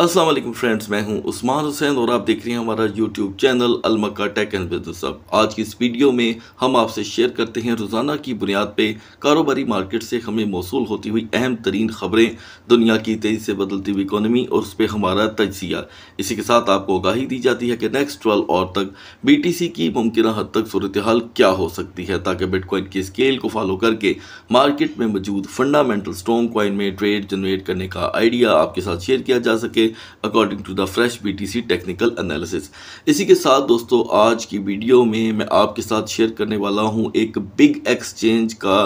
Aslam friends मैं हूं उस्मान हुसैन और आप देख रहे हैं हमारा यूट्यूब चैनल अलमक्का टेक एंड बिजनेस अब आज की इस वीडियो में हम आपसे शेयर करते हैं रोज़ाना की बुनियाद पे कारोबारी मार्केट से हमें मौसू होती हुई अहम तरीन खबरें दुनिया की तेज़ी से बदलती हुई इकोनॉमी और उस पर हमारा तजिया इसी के साथ आपको आगाही दी जाती है कि नेक्स्ट ट्वेल्व और तक बी टी सी की मुमकिन हद तक सूरत हाल क्या हो सकती है ताकि बिटकॉइन की स्केल को फॉलो करके मार्केट में मौजूद फंडामेंटल स्ट्रॉन्ग कॉइन में ट्रेड जनरेट करने का आइडिया आपके साथ शेयर किया जा सके according to the fresh BTC technical analysis इसी के साथ दोस्तों आज की वीडियो में मैं आपके साथ शेयर करने वाला हूं एक बिग एक्सचेंज का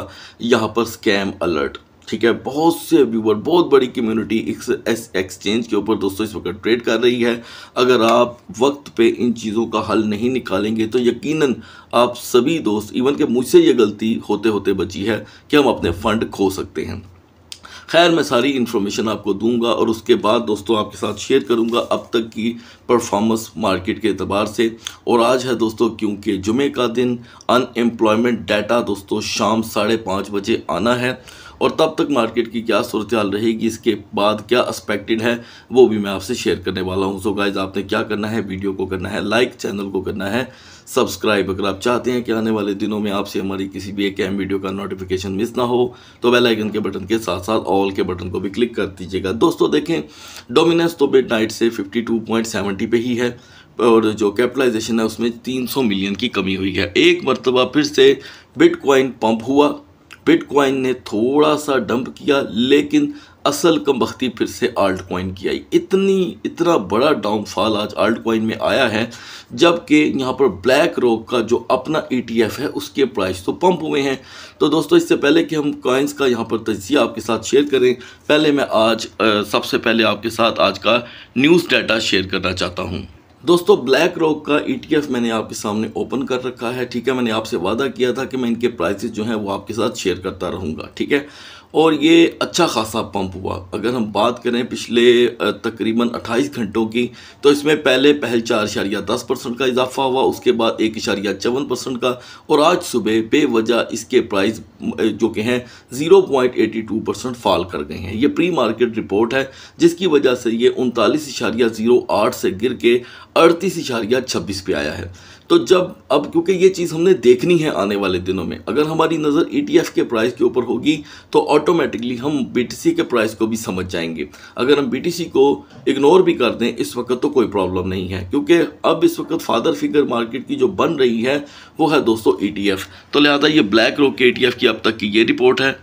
यहां पर स्कैम अलर्ट ठीक है बहुत से व्यूवर बहुत बड़ी कम्युनिटी इस एस एक्सचेंज के ऊपर दोस्तों इस वक्त ट्रेड कर रही है अगर आप वक्त पे इन चीज़ों का हल नहीं निकालेंगे तो यकीनन आप सभी दोस्त इवन के मुझसे ये गलती होते होते बची है कि हम अपने फंड खो सकते हैं खैर मैं सारी इन्फॉर्मेशन आपको दूंगा और उसके बाद दोस्तों आपके साथ शेयर करूंगा अब तक की परफॉर्मेंस मार्केट के अतबार से और आज है दोस्तों क्योंकि जुमे का दिन अनएम्प्लॉयमेंट डाटा दोस्तों शाम साढ़े पाँच बजे आना है और तब तक मार्केट की क्या सूरत हाल रहेगी इसके बाद क्या एक्सपेक्टेड है वो भी मैं आपसे शेयर करने वाला हूँ सो गाइज आपने क्या करना है वीडियो को करना है लाइक चैनल को करना है सब्सक्राइब अगर आप चाहते हैं कि आने वाले दिनों में आपसे हमारी किसी भी एक अहम वीडियो का नोटिफिकेशन मिस ना हो तो वेलाइकन के बटन के साथ साथ ऑल के बटन को भी क्लिक कर दीजिएगा दोस्तों देखें डोमिनेंस तो मिड नाइट से फिफ्टी पे ही है और जो कैपिटलाइजेशन है उसमें 300 मिलियन की कमी हुई है एक मरतबा फिर से बिटकॉइन पंप हुआ बिटकॉइन ने थोड़ा सा डंप किया लेकिन असल कमबख्ती फिर से आल्ट कॉइन की आई इतनी इतना बड़ा डाउनफॉल आज आल्ट कॉइन में आया है जबकि यहाँ पर ब्लैक रॉक का जो अपना ईटीएफ e है उसके प्राइस तो पंप हुए हैं तो दोस्तों इससे पहले कि हम कॉइन्स का यहाँ पर तजिया आपके साथ शेयर करें पहले मैं आज सबसे पहले आपके साथ आज का न्यूज़ डाटा शेयर करना चाहता हूँ दोस्तों ब्लैक रॉक का ईटीएफ e मैंने आपके सामने ओपन कर रखा है ठीक है मैंने आपसे वादा किया था कि मैं इनके प्राइसेस जो हैं वो आपके साथ शेयर करता रहूँगा ठीक है और ये अच्छा खासा पंप हुआ अगर हम बात करें पिछले तकरीबन 28 घंटों की तो इसमें पहले पहल चार इशारिया दस परसेंट का इजाफा हुआ उसके बाद एक इशारिया चौवन परसेंट का और आज सुबह बेवजह इसके प्राइस जो कि हैं zero point eighty two percent fall कर गए हैं ये प्री मार्केट रिपोर्ट है जिसकी वजह से ये उनतालीस ज़ीरो आठ से गिर के अड़तीस छब्बीस पे आया है तो जब अब क्योंकि ये चीज़ हमने देखनी है आने वाले दिनों में अगर हमारी नज़र ई e के प्राइस के ऊपर होगी तो ऑटोमेटिकली हम बी के प्राइस को भी समझ जाएंगे अगर हम बी को इग्नोर भी कर दें इस वक्त तो कोई प्रॉब्लम नहीं है क्योंकि अब इस वक्त फादर फिगर मार्केट की जो बन रही है वो है दोस्तों ई e तो लिहाजा ये ब्लैक रोक के ई e की अब तक की ये रिपोर्ट है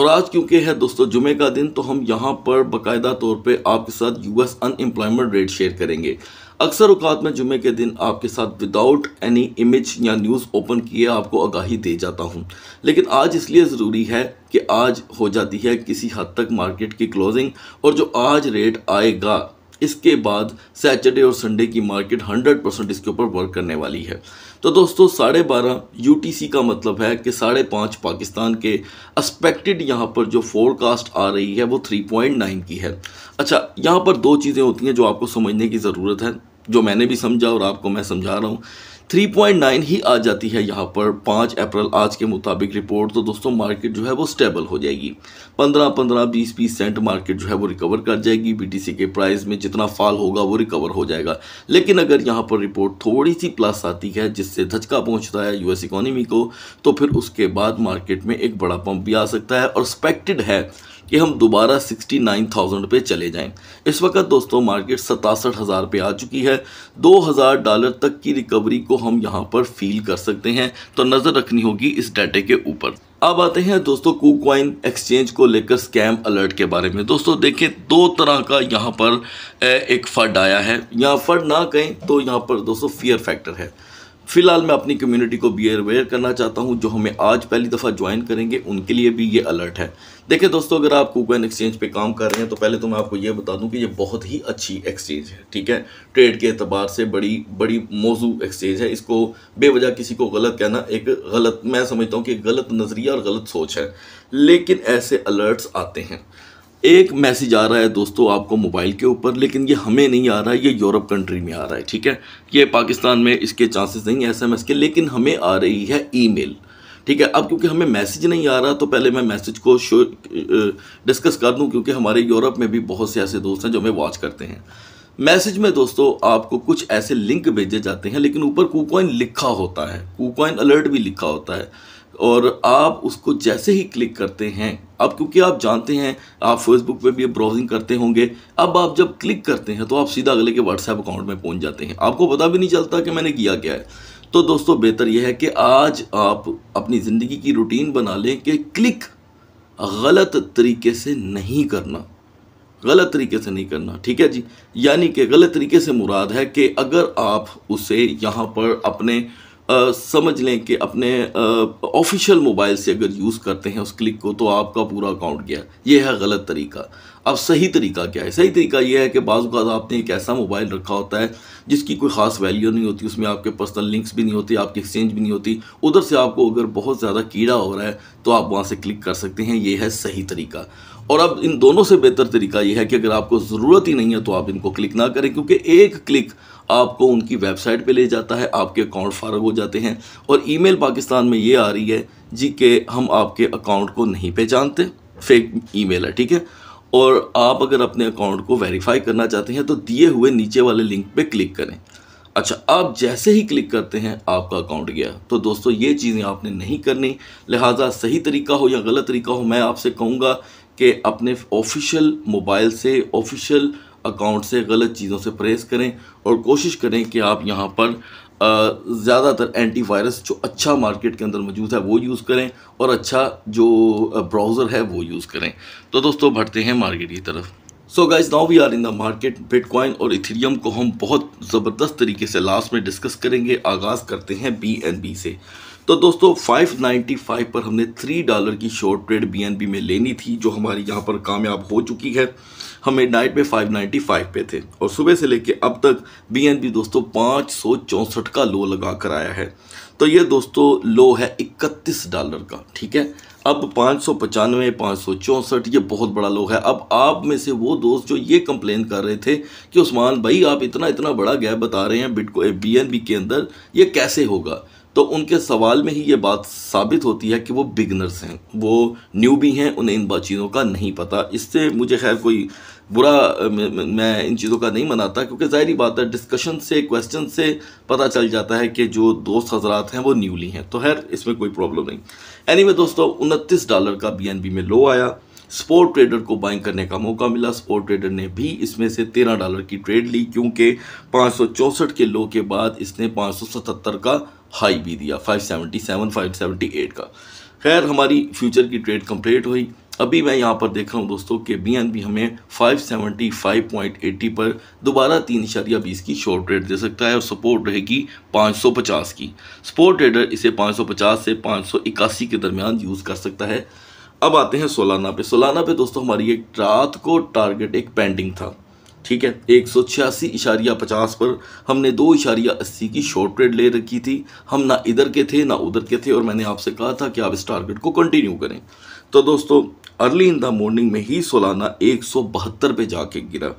और आज क्योंकि है दोस्तों जुमे का दिन तो हम यहाँ पर बाकायदा तौर पे आपके साथ यूएस अनएम्प्लॉयमेंट रेट शेयर करेंगे अक्सर अवकात में जुमे के दिन आपके साथ विदाउट एनी इमेज या न्यूज़ ओपन किए आपको आगाही दे जाता हूँ लेकिन आज इसलिए ज़रूरी है कि आज हो जाती है किसी हद तक मार्केट की क्लोजिंग और जो आज रेट आएगा इसके बाद सैटरडे और संडे की मार्केट 100 परसेंट इसके ऊपर वर्क करने वाली है तो दोस्तों साढ़े बारह यू का मतलब है कि साढ़े पाँच पाकिस्तान के एक्सपेक्टेड यहाँ पर जो फोरकास्ट आ रही है वो 3.9 की है अच्छा यहाँ पर दो चीज़ें होती हैं जो आपको समझने की ज़रूरत है जो मैंने भी समझा और आपको मैं समझा रहा हूँ 3.9 ही आ जाती है यहाँ पर पाँच अप्रैल आज के मुताबिक रिपोर्ट तो दोस्तों मार्केट जो है वो स्टेबल हो जाएगी पंद्रह पंद्रह बीस बीस सेंट मार्केट जो है वो रिकवर कर जाएगी बीटीसी के प्राइस में जितना फॉल होगा वो रिकवर हो जाएगा लेकिन अगर यहाँ पर रिपोर्ट थोड़ी सी प्लस आती है जिससे धचका पहुँचता है यूएस इकोनॉमी को तो फिर उसके बाद मार्केट में एक बड़ा पंप भी आ सकता है और एक्सपेक्टेड है कि हम दोबारा सिक्सटी नाइन थाउजेंड पे चले जाएं इस वक्त दोस्तों मार्केट सतासठ हज़ार पे आ चुकी है दो हज़ार डॉलर तक की रिकवरी को हम यहाँ पर फील कर सकते हैं तो नज़र रखनी होगी इस डाटे के ऊपर अब आते हैं दोस्तों कुकवाइन एक्सचेंज को लेकर स्कैम अलर्ट के बारे में दोस्तों देखिए दो तरह का यहाँ पर एक फंड आया है यहाँ फंड ना कहें तो यहाँ पर दोस्तों फियर फैक्टर है फिलहाल मैं अपनी कम्युनिटी को बी अवेयर करना चाहता हूँ जो हमें आज पहली दफ़ा ज्वाइन करेंगे उनके लिए भी ये अलर्ट है देखिए दोस्तों अगर आप कोकोन एक्सचेंज पे काम कर रहे हैं तो पहले तो मैं आपको ये बता दूं कि ये बहुत ही अच्छी एक्सचेंज है ठीक है ट्रेड के अतबार से बड़ी बड़ी मौजू एक्सचेंज है इसको बेवजह किसी को गलत कहना एक गलत मैं समझता हूँ कि गलत नज़रिया और गलत सोच है लेकिन ऐसे अलर्ट्स आते हैं एक मैसेज आ रहा है दोस्तों आपको मोबाइल के ऊपर लेकिन ये हमें नहीं आ रहा है ये यूरोप कंट्री में आ रहा है ठीक है ये पाकिस्तान में इसके चांसेस नहीं है एसएमएस के लेकिन हमें आ रही है ईमेल ठीक है अब क्योंकि हमें मैसेज नहीं आ रहा तो पहले मैं मैसेज को शो डिस्कस कर दूँ क्योंकि हमारे यूरोप में भी बहुत से ऐसे दोस्त हैं जो हमें वॉच करते हैं मैसेज में दोस्तों आपको कुछ ऐसे लिंक भेजे जाते हैं लेकिन ऊपर कूकॉइन लिखा होता है कूकॉइन अलर्ट भी लिखा होता है और आप उसको जैसे ही क्लिक करते हैं अब क्योंकि आप जानते हैं आप फेसबुक पे भी ब्राउजिंग करते होंगे अब आप जब क्लिक करते हैं तो आप सीधा अगले के व्हाट्सएप अकाउंट में पहुंच जाते हैं आपको पता भी नहीं चलता कि मैंने किया क्या है तो दोस्तों बेहतर यह है कि आज आप अपनी ज़िंदगी की रूटीन बना लें कि क्लिक गलत तरीके से नहीं करना गलत तरीके से नहीं करना ठीक है जी यानी कि गलत तरीके से मुराद है कि अगर आप उसे यहाँ पर अपने आ, समझ लें कि अपने ऑफिशियल मोबाइल से अगर यूज़ करते हैं उस क्लिक को तो आपका पूरा अकाउंट गया ये है गलत तरीका अब सही तरीका क्या है सही तरीका यह है कि बाज़ात आपने एक ऐसा मोबाइल रखा होता है जिसकी कोई ख़ास वैल्यू नहीं होती उसमें आपके पर्सनल लिंक्स भी नहीं होती आपकी एक्सचेंज भी नहीं होती उधर से आपको अगर बहुत ज़्यादा कीड़ा हो रहा है तो आप वहाँ से क्लिक कर सकते हैं ये है सही तरीका और अब इन दोनों से बेहतर तरीका यह है कि अगर आपको ज़रूरत ही नहीं है तो आप इनको क्लिक ना करें क्योंकि एक क्लिक आपको उनकी वेबसाइट पे ले जाता है आपके अकाउंट फारग हो जाते हैं और ईमेल पाकिस्तान में ये आ रही है जी के हम आपके अकाउंट को नहीं पहचानते फेक ईमेल है ठीक है और आप अगर अपने अकाउंट को वेरीफाई करना चाहते हैं तो दिए हुए नीचे वाले लिंक पर क्लिक करें अच्छा आप जैसे ही क्लिक करते हैं आपका अकाउंट गया तो दोस्तों ये चीज़ें आपने नहीं करनी लिहाजा सही तरीका हो या गलत तरीका हो मैं आपसे कहूँगा कि अपने ऑफिशियल मोबाइल से ऑफिशियल अकाउंट से गलत चीज़ों से प्रेस करें और कोशिश करें कि आप यहाँ पर ज़्यादातर एंटीवायरस जो अच्छा मार्केट के अंदर मौजूद है वो यूज़ करें और अच्छा जो ब्राउज़र है वो यूज़ करें तो दोस्तों बढ़ते हैं मार्केट की तरफ so guys now we are in the market Bitcoin और इथेरियम को हम बहुत ज़बरदस्त तरीके से लास्ट में डिस्कस करेंगे आगाज़ करते हैं बी से तो दोस्तों 595 पर हमने थ्री डॉलर की शॉर्ट ट्रेड बी में लेनी थी जो हमारी यहाँ पर कामयाब हो चुकी है हम मिड नाइट पे 595 पे थे और सुबह से लेके अब तक बी दोस्तों पाँच का लो लगा कर आया है तो ये दोस्तों लो है 31 डॉलर का ठीक है अब पाँच सौ पचानवे पाँच सौ चौंसठ ये बहुत बड़ा लो है अब आप में से वो दोस्त जो ये कंप्लेन कर रहे थे कि उस्मान भाई आप इतना इतना बड़ा गैप बता रहे हैं बिटको बी के अंदर ये कैसे होगा तो उनके सवाल में ही ये बात साबित होती है कि वो बिगनर्स हैं वो न्यू भी हैं उन्हें इन बात चीज़ों का नहीं पता इससे मुझे खैर कोई बुरा मैं इन चीज़ों का नहीं मनाता क्योंकि ज़ाहरी बात है डिस्कशन से क्वेश्चन से पता चल जाता है कि जो दोस्त हजरात हैं वो न्यूली हैं तो खैर इसमें कोई प्रॉब्लम नहीं एनी anyway, दोस्तों उनतीस डॉलर का बी में लो आया स्पोर्ट ट्रेडर को बाइंग करने का मौका मिला स्पोर्ट ट्रेडर ने भी इसमें से तेरह डॉलर की ट्रेड ली क्योंकि पाँच के लो के बाद इसने पाँच का हाई भी दिया 577 578 का खैर हमारी फ्यूचर की ट्रेड कंप्लीट हुई अभी मैं यहाँ पर देख रहा हूँ दोस्तों कि बी एन बी हमें 575.80 पर दोबारा तीन इशारिया बीस की शॉर्ट रेट दे सकता है और सपोर्ट रहेगी 550 की सपोर्ट ट्रेडर इसे 550 से 581 के दरमियान यूज़ कर सकता है अब आते हैं सोलाना पे सोलाना पे दोस्तों हमारी एक रात को टारगेट एक पेंडिंग था ठीक है एक सौ छियासी इशारिया पचास पर हमने दो इशारिया अस्सी की शॉर्ट ट्रेड ले रखी थी हम ना इधर के थे ना उधर के थे और मैंने आपसे कहा था कि आप इस टारगेट को कंटिन्यू करें तो दोस्तों अर्ली इन द मॉर्निंग में ही सोलाना एक सौ बहत्तर पे जाके गिरा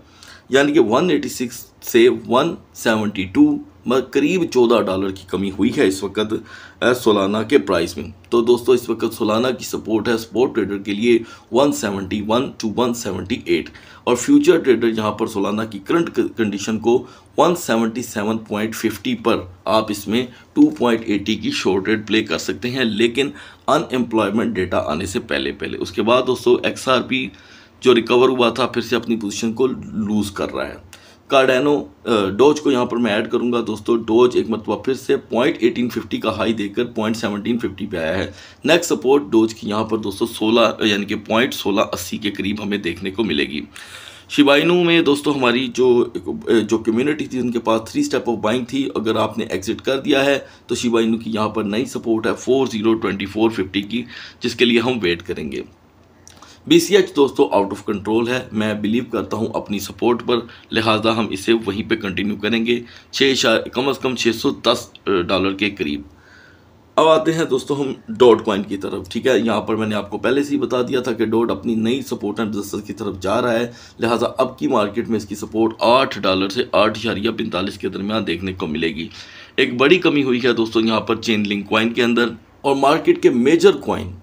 यानी कि 186 से 172 करीब चौदह डॉलर की कमी हुई है इस वक्त सोलाना के प्राइस में तो दोस्तों इस वक्त सोलाना की सपोर्ट है स्पोर्ट ट्रेडर के लिए 171 टू 178 और फ्यूचर ट्रेडर यहाँ पर सोलाना की करंट कंडीशन को 177.50 पर आप इसमें 2.80 की शॉर्ट रेट प्ले कर सकते हैं लेकिन अनएम्प्लॉयमेंट डेटा आने से पहले पहले उसके बाद दोस्तों एक्स जो रिकवर हुआ था फिर से अपनी पोजिशन को लूज़ कर रहा है कार्डानो डोज को यहाँ पर मैं ऐड करूँगा दोस्तों डोज एक मरतबा फिर से पॉइंट एटीन फिफ्टी का हाई देकर पॉइंट सेवनटीन फिफ्टी पे आया है नेक्स्ट सपोर्ट डोज की यहाँ पर दोस्तों सोलह यानी कि पॉइंट सोलह अस्सी के करीब हमें देखने को मिलेगी शिवाइनू में दोस्तों हमारी जो जो कम्युनिटी थी उनके पास थ्री स्टेप ऑफ बाइंग थी अगर आपने एग्जिट कर दिया है तो शिवाइनू की यहाँ पर नई सपोर्ट है four zero twenty four fifty की जिसके लिए हम वेट करेंगे बीसीएच दोस्तों आउट ऑफ कंट्रोल है मैं बिलीव करता हूँ अपनी सपोर्ट पर लिहाजा हम इसे वहीं पे कंटिन्यू करेंगे छः कम अज़ कम 610 डॉलर के करीब अब आते हैं दोस्तों हम डॉट कॉइन की तरफ ठीक है यहाँ पर मैंने आपको पहले से ही बता दिया था कि डॉट अपनी नई सपोर्ट एंड रजिस्टर की तरफ जा रहा है लिहाजा अब की मार्केट में इसकी सपोर्ट आठ डॉलर से आठ हजारिया पैंतालीस के दरमियान देखने को मिलेगी एक बड़ी कमी हुई है दोस्तों यहाँ पर चेन लिंक कॉइन के अंदर और मार्केट के मेजर कॉइन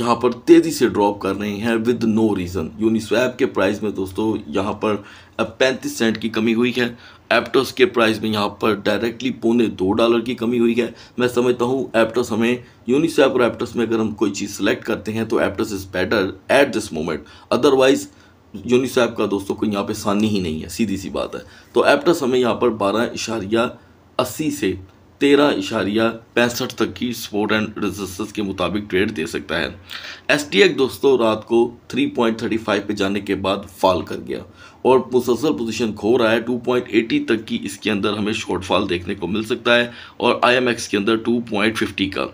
यहाँ पर तेज़ी से ड्रॉप कर रही हैं विद नो रीज़न यूनिस्वैप के प्राइस में दोस्तों यहाँ पर अब पैंतीस सेंट की कमी हुई है एप्टस के प्राइस में यहाँ पर डायरेक्टली पौने दो डॉलर की कमी हुई है मैं समझता हूँ एप्टस हमें यूनिस्वैप और एप्टस में अगर हम कोई चीज़ सेलेक्ट करते हैं तो Aptos is better at this moment otherwise Uniswap का दोस्तों कोई यहाँ पर सानी ही नहीं है सीधी सी बात है तो एप्टस हमें यहाँ पर बारह इशारिया अस्सी से तेरह इशारिया पैंसठ तक की सपोर्ट एंड रेजिस्टेंस के मुताबिक ट्रेड दे सकता है एस दोस्तों रात को 3.35 पे जाने के बाद फॉल कर गया और मुसलसल पोजीशन खो रहा है 2.80 तक की इसके अंदर हमें शॉर्ट फॉल देखने को मिल सकता है और एक्स के अंदर 2.50 का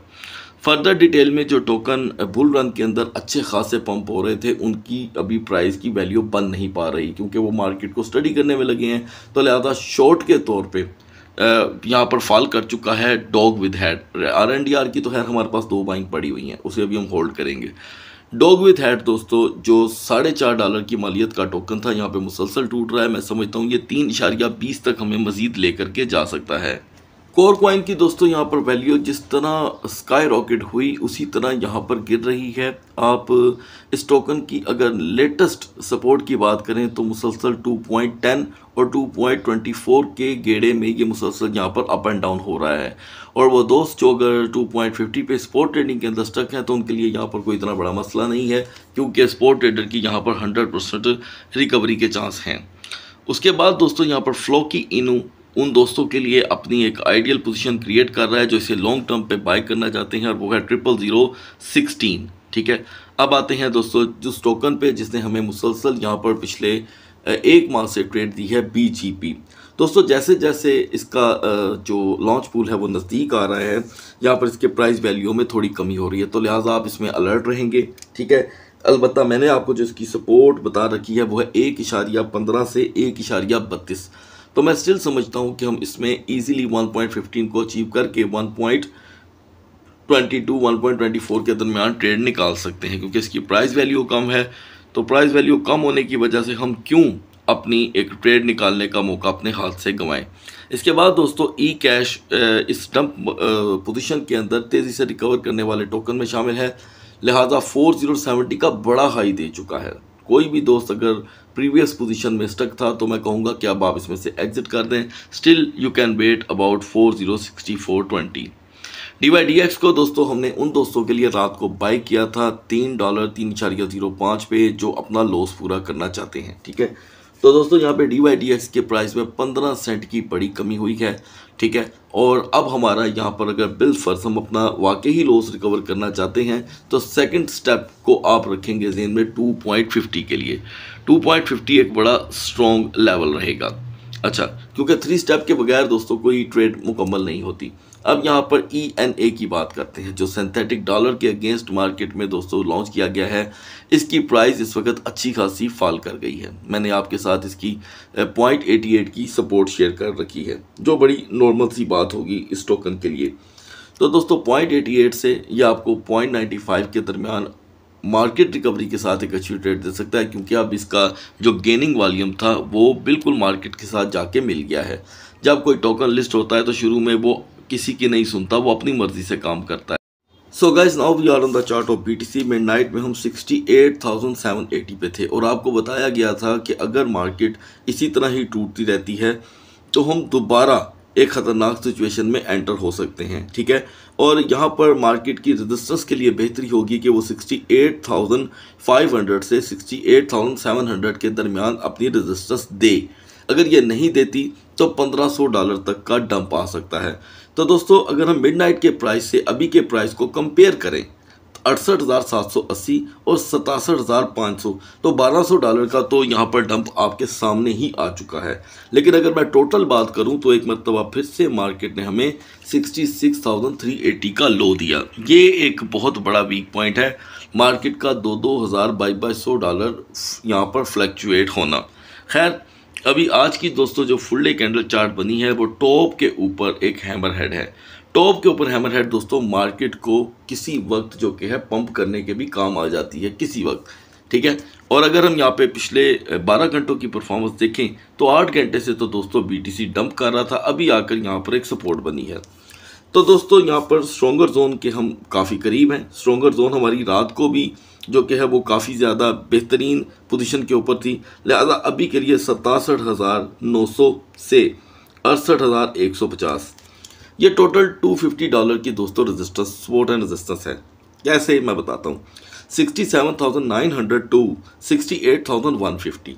फर्दर डिटेल में जो टोकन बुल रन के अंदर अच्छे खासे पंप हो रहे थे उनकी अभी प्राइस की वैल्यू बन नहीं पा रही क्योंकि वो मार्केट को स्टडी करने में लगे हैं तो लिहाजा शॉर्ट के तौर पर यहाँ पर फॉल कर चुका है dog with head R and D R की तो खैर हमारे पास दो बाइक पड़ी हुई हैं उसे अभी हम होल्ड करेंगे डॉग विथ हेड दोस्तों जो साढ़े चार डॉलर की मालियत का टोकन था यहाँ पे मुसलसल टूट रहा है मैं समझता हूँ ये तीन इशारिया बीस तक हमें मज़ीद लेकर के जा सकता है कोर क्वाइन की दोस्तों यहाँ पर वैल्यू जिस तरह स्काई रॉकेट हुई उसी तरह यहाँ पर गिर रही है आप इस टोकन की अगर लेटेस्ट सपोर्ट की बात करें तो मुसलसल 2.10 और 2.24 के गेड़े में ये मुसलसल यहाँ पर अप एंड डाउन हो रहा है और वो दोस्त जो अगर 2.50 पे स्पोर्ट ट्रेडिंग के अंदर स्टक हैं तो उनके लिए यहाँ पर कोई इतना बड़ा मसला नहीं है क्योंकि स्पोर्ट ट्रेडर की यहाँ पर हंड्रेड रिकवरी के चांस हैं उसके बाद दोस्तों यहाँ पर फ्लोकी इनू उन दोस्तों के लिए अपनी एक आइडियल पोजीशन क्रिएट कर रहा है जो इसे लॉन्ग टर्म पे बाय करना चाहते हैं और वो है ट्रिपल ज़ीरो सिक्सटीन ठीक है अब आते हैं दोस्तों जिस टोकन पे जिसने हमें मुसलसल यहाँ पर पिछले एक माह से ट्रेड दी है बी जी पी दोस्तों जैसे जैसे इसका जो लॉन्च पूल है वो नज़दीक आ रहा है यहाँ पर इसके प्राइस वैल्यू में थोड़ी कमी हो रही है तो लिहाजा आप इसमें अलर्ट रहेंगे ठीक है अलबत्ता मैंने आपको जो इसकी सपोर्ट बता रखी है वो है एक इशारिया पंद्रह से एक इशारिया बत्तीस तो मैं स्टिल समझता हूँ कि हम इसमें ईजिली वन को अचीव करके वन 22, 1.24 के दरमियान ट्रेड निकाल सकते हैं क्योंकि इसकी प्राइस वैल्यू कम है तो प्राइस वैल्यू कम होने की वजह से हम क्यों अपनी एक ट्रेड निकालने का मौका अपने हाथ से गंवाएं इसके बाद दोस्तों ई कैश इस डंप पोजीशन के अंदर तेज़ी से रिकवर करने वाले टोकन में शामिल है लिहाजा 4070 का बड़ा हाई दे चुका है कोई भी दोस्त अगर प्रीवियस पोजीशन में स्टक था तो मैं कहूँगा कि अब आप इसमें से एग्जिट कर दें still you can wait about four zero sixty four twenty D Y D X को दोस्तों हमने उन दोस्तों के लिए रात को बाई किया था तीन डॉलर तीन चारिया जीरो पाँच पे जो अपना लॉस पूरा करना चाहते हैं ठीक है तो दोस्तों यहाँ पे डी वाई डी एक्स के प्राइस में पंद्रह सेंट की बड़ी कमी हुई है ठीक है और अब हमारा यहाँ पर अगर बिल फर्ज हम अपना वाकई ही लॉस रिकवर करना चाहते हैं तो सेकंड स्टेप को आप रखेंगे जेन में 2.50 के लिए 2.50 एक बड़ा स्ट्रॉन्ग लेवल रहेगा अच्छा क्योंकि थ्री स्टेप के बगैर दोस्तों कोई ट्रेड मुकम्मल नहीं होती अब यहाँ पर ई एन ए की बात करते हैं जो सिंथेटिक डॉलर के अगेंस्ट मार्केट में दोस्तों लॉन्च किया गया है इसकी प्राइस इस वक्त अच्छी खासी फॉल कर गई है मैंने आपके साथ इसकी पॉइंट एटी एट की सपोर्ट शेयर कर रखी है जो बड़ी नॉर्मल सी बात होगी इस टोकन के लिए तो दोस्तों पॉइंट एटी एट से यह आपको पॉइंट नाइन्टी फाइव के दरमियान मार्केट रिकवरी के साथ एक अच्छी ट्रेड दे सकता है क्योंकि अब इसका जो गेनिंग वॉल्यूम था वो बिल्कुल मार्केट के साथ जाके मिल गया है जब कोई टोकन लिस्ट होता है तो शुरू में वो किसी की नहीं सुनता वो अपनी मर्जी से काम करता है so guys now we are on the chart of C midnight में हम 68,780 पे थे और आपको बताया गया था कि अगर मार्केट इसी तरह ही टूटती रहती है तो हम दोबारा एक ख़तरनाक सिचुएशन में एंटर हो सकते हैं ठीक है और यहाँ पर मार्केट की रजिस्टेंस के लिए बेहतरी होगी कि वो 68,500 से 68,700 के दरमियान अपनी रजिस्टेंस दे अगर ये नहीं देती तो 1500 डॉलर तक का डंप आ सकता है तो दोस्तों अगर हम मिडनाइट के प्राइस से अभी के प्राइस को कंपेयर करें तो अड़सठ हज़ार सात सौ अस्सी और सतासठ हज़ार पाँच सौ तो बारह सौ डॉलर का तो यहाँ पर डंप आपके सामने ही आ चुका है लेकिन अगर मैं टोटल बात करूँ तो एक मरतबा फिर से मार्केट ने हमें sixty six thousand three eighty का लो दिया ये एक बहुत बड़ा वीक पॉइंट है मार्केट का दो दो हज़ार बाईस बाई सौ डॉलर यहाँ पर फ्लैक्चुएट होना खैर अभी आज की दोस्तों जो फुल डे कैंडल चार्ट बनी है वो टॉप के ऊपर एक हैमर हेड है टॉप के ऊपर हैमर हेड दोस्तों मार्केट को किसी वक्त जो कि है पंप करने के भी काम आ जाती है किसी वक्त ठीक है और अगर हम यहाँ पे पिछले 12 घंटों की परफॉर्मेंस देखें तो 8 घंटे से तो दोस्तों सी डंप कर रहा था अभी आकर यहाँ पर एक सपोर्ट बनी है तो दोस्तों यहाँ पर स्ट्रोंगर जोन के हम काफ़ी करीब हैं स्ट्रोंगर जोन हमारी रात को भी जो कि है वो काफ़ी ज़्यादा बेहतरीन पोजीशन के ऊपर थी लिहाजा अभी के लिए सतासठ हज़ार नौ सौ से अड़सठ हज़ार एक सौ पचास ये टोटल टू फिफ्टी डॉलर की दोस्तों रजिस्टर्स सपोर्ट एंड रजिस्टर्स है कैसे मैं बताता हूँ sixty seven thousand nine hundred to sixty eight thousand one fifty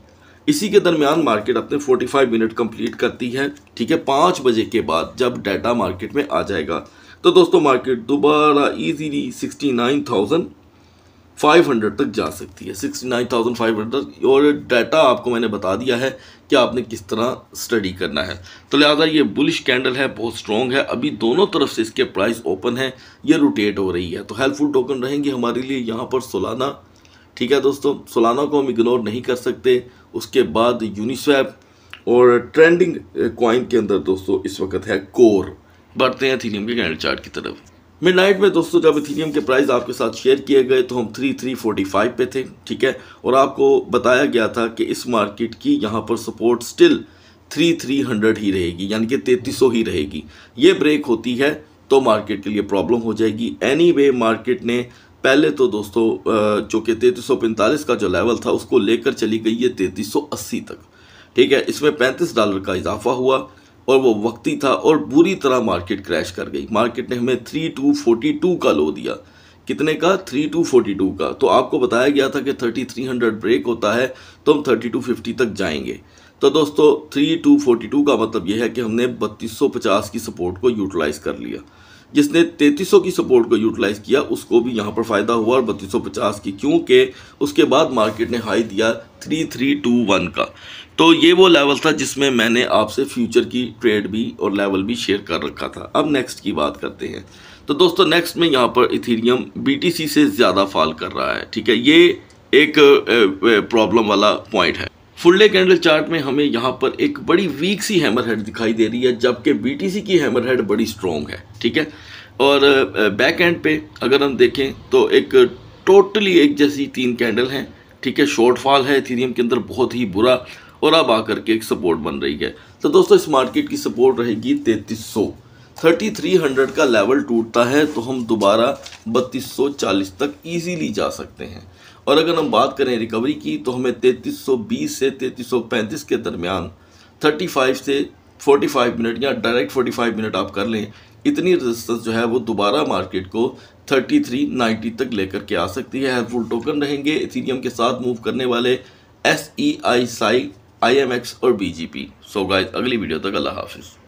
इसी के दरमियान मार्केट अपने 45 मिनट कंप्लीट करती है ठीक है पाँच बजे के बाद जब डाटा मार्केट में आ जाएगा तो दोस्तों मार्केट दोबारा इजीली 69,000 500 तक जा सकती है 69,500 तक और डाटा आपको मैंने बता दिया है कि आपने किस तरह स्टडी करना है तो लिहाजा ये बुलिश कैंडल है बहुत स्ट्रॉन्ग है अभी दोनों तरफ से इसके प्राइस ओपन है ये रोटेट हो रही है तो हेल्पफुल टोकन रहेंगे हमारे लिए यहाँ पर सोलाना ठीक है दोस्तों सोलाना को हम इग्नोर नहीं कर सकते उसके बाद यूनिस्वैप और ट्रेंडिंग कॉइन के अंदर दोस्तों इस वक्त है कोर बढ़ते हैं थीनियम के कैंडल चार्ट की तरफ मिडनाइट में दोस्तों जब इथीरियम के प्राइस आपके साथ शेयर किए गए तो हम थ्री थ्री फाइव पे थे ठीक है और आपको बताया गया था कि इस मार्केट की यहाँ पर support still three three hundred ही रहेगी यानी कि तैतीस सौ ही रहेगी ये ब्रेक होती है तो मार्केट के लिए प्रॉब्लम हो जाएगी एनी वे मार्केट ने पहले तो दोस्तों जो कि तैतीस सौ पैंतालीस का जो लेवल था उसको लेकर चली गई है तैतीस सौ अस्सी तक ठीक है इसमें पैंतीस डॉलर का इजाफा हुआ और वो वक्ती था और बुरी तरह मार्केट क्रैश कर गई मार्केट ने हमें थ्री टू फोर्टी टू का लो दिया कितने का थ्री टू फोर्टी टू का तो आपको बताया गया था कि थर्टी थ्री हंड्रेड ब्रेक होता है तो हम थर्टी टू फिफ्टी तक जाएंगे तो दोस्तों थ्री टू फोर्टी टू का मतलब यह है कि हमने बत्तीस सौ पचास की सपोर्ट को यूटिलाइज़ कर लिया जिसने 3300 की सपोर्ट को यूटिलाइज़ किया उसको भी यहाँ पर फ़ायदा हुआ और 3250 की क्योंकि उसके बाद मार्केट ने हाई दिया 3321 का तो ये वो लेवल था जिसमें मैंने आपसे फ्यूचर की ट्रेड भी और लेवल भी शेयर कर रखा था अब नेक्स्ट की बात करते हैं तो दोस्तों नेक्स्ट में यहाँ पर इथीरियम बी से ज़्यादा फॉल कर रहा है ठीक है ये एक प्रॉब्लम वाला पॉइंट है फुल डे कैंडल चार्ट में हमें यहाँ पर एक बड़ी वीक सी हैमर हेड दिखाई दे रही है जबकि बीटीसी की हैमर हेड बड़ी स्ट्रॉन्ग है ठीक है और बैक एंड पे अगर हम देखें तो एक टोटली एक जैसी तीन कैंडल हैं ठीक है शॉर्टफॉल है इथीरियम के अंदर बहुत ही बुरा और अब आकर के एक सपोर्ट बन रही है तो दोस्तों इस मार्केट की सपोर्ट रहेगी तैंतीस सौ थर्टी थ्री हंड्रेड का लेवल टूटता है तो हम दोबारा बत्तीस सौ चालीस तक ईजीली जा सकते हैं और अगर हम बात करें रिकवरी की तो हमें तैतीस सौ बीस से तैतीस सौ पैंतीस के दरमियान थर्टी फाइव से फोर्टी फाइव मिनट या डायरेक्ट फोर्टी फाइव मिनट आप कर लें इतनी रजिस्टेंस जो है वो दोबारा मार्केट को 3390 तक लेकर के आ सकती है हेल्पफुल टोकन रहेंगे इथीरियम के साथ मूव करने वाले एस ई आई साई आई और बीजीपी सो गाइज अगली वीडियो तक अल्लाह हाफिज़